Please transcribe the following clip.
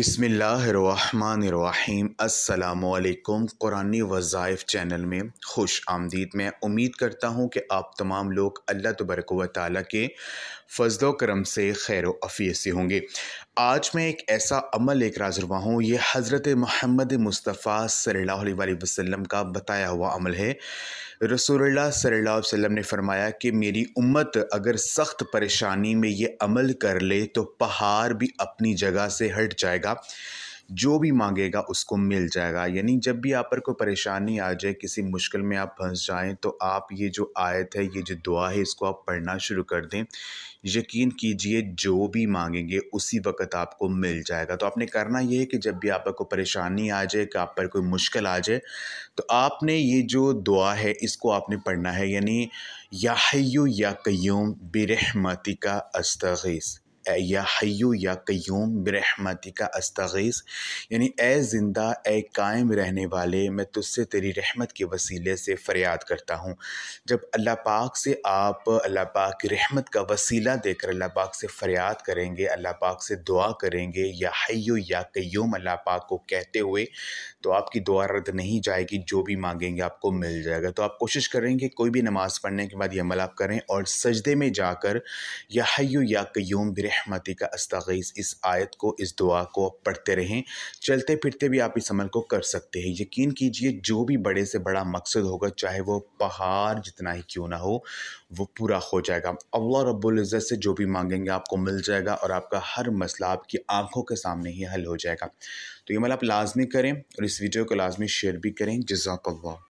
बिसमीम् अल्लाम कुरानी वज़ाइफ चैनल में खुश आमदीद मैं उम्मीद करता हूँ कि आप तमाम लोग अल्लाह तबरक व ताली के फजलो करम से खैर अफिय से होंगे आज मैं एक ऐसा अमल एक हाजिर हूँ ये हज़रत महमद मुस्तफ़ा सल्ला वसम का बताया हुआ अमल है रसूल सल्ला वसम ने फरमाया कि मेरी उम्मत अगर सख्त परेशानी में ये अमल कर ले तो पहाड़ भी अपनी जगह से हट जाएगा आप जो भी मांगेगा उसको मिल जाएगा यानी जब भी आप पर कोई परेशानी आ जाए किसी मुश्किल में आप फंस जाएं तो आप ये जो आयत है ये जो दुआ है इसको आप पढ़ना शुरू कर दें यकीन कीजिए जो भी मांगेंगे उसी वक्त आपको मिल जाएगा तो आपने करना ये है कि जब भी आप पर कोई परेशानी आ जाए कि आप पर कोई मुश्किल आ जाए तो आपने ये जो दुआ है इसको आपने पढ़ना है यानी या हय्यू या कयूम बेरहमती का अस्तगीस या हयु या कयूम बरहमती का अस्तगीस यानी ए ज़िंदा ए कायम रहने वाले मैं तुझसे तेरी रहमत के वसीले से फ़रियाद करता हूँ जब अल्लाह पाक से आप अल्लाह पाक की रहमत का वसीला देकर अल्लाह पाक से फ़रियाद करेंगे अल्लाह पाक से दुआ करेंगे या हयु या कयूम अल्लाह पाक को कहते हुए तो आपकी दुआ रद्द नहीं जाएगी जो भी मांगेंगे आपको मिल जाएगा तो आप कोशिश करेंगे कोई भी नमाज़ पढ़ने के बाद ये अमल आप करें और सजदे में जाकर या हयु या कयूम बरह रहमती का अस्तगीज़ इस आयत को इस दुआ को पढ़ते रहें चलते फिरते भी आप इस अमल को कर सकते हैं यकीन कीजिए जो भी बड़े से बड़ा मकसद होगा चाहे वो पहाड़ जितना ही क्यों ना हो वो पूरा हो जाएगा अल्लाह रब्बुल इज़्ज़त से जो भी मांगेंगे आपको मिल जाएगा और आपका हर मसला आपकी आंखों के सामने ही हल हो जाएगा तो ये अमल आप लाजमी करें और इस वीडियो को लाजमी शेयर भी करें जजाक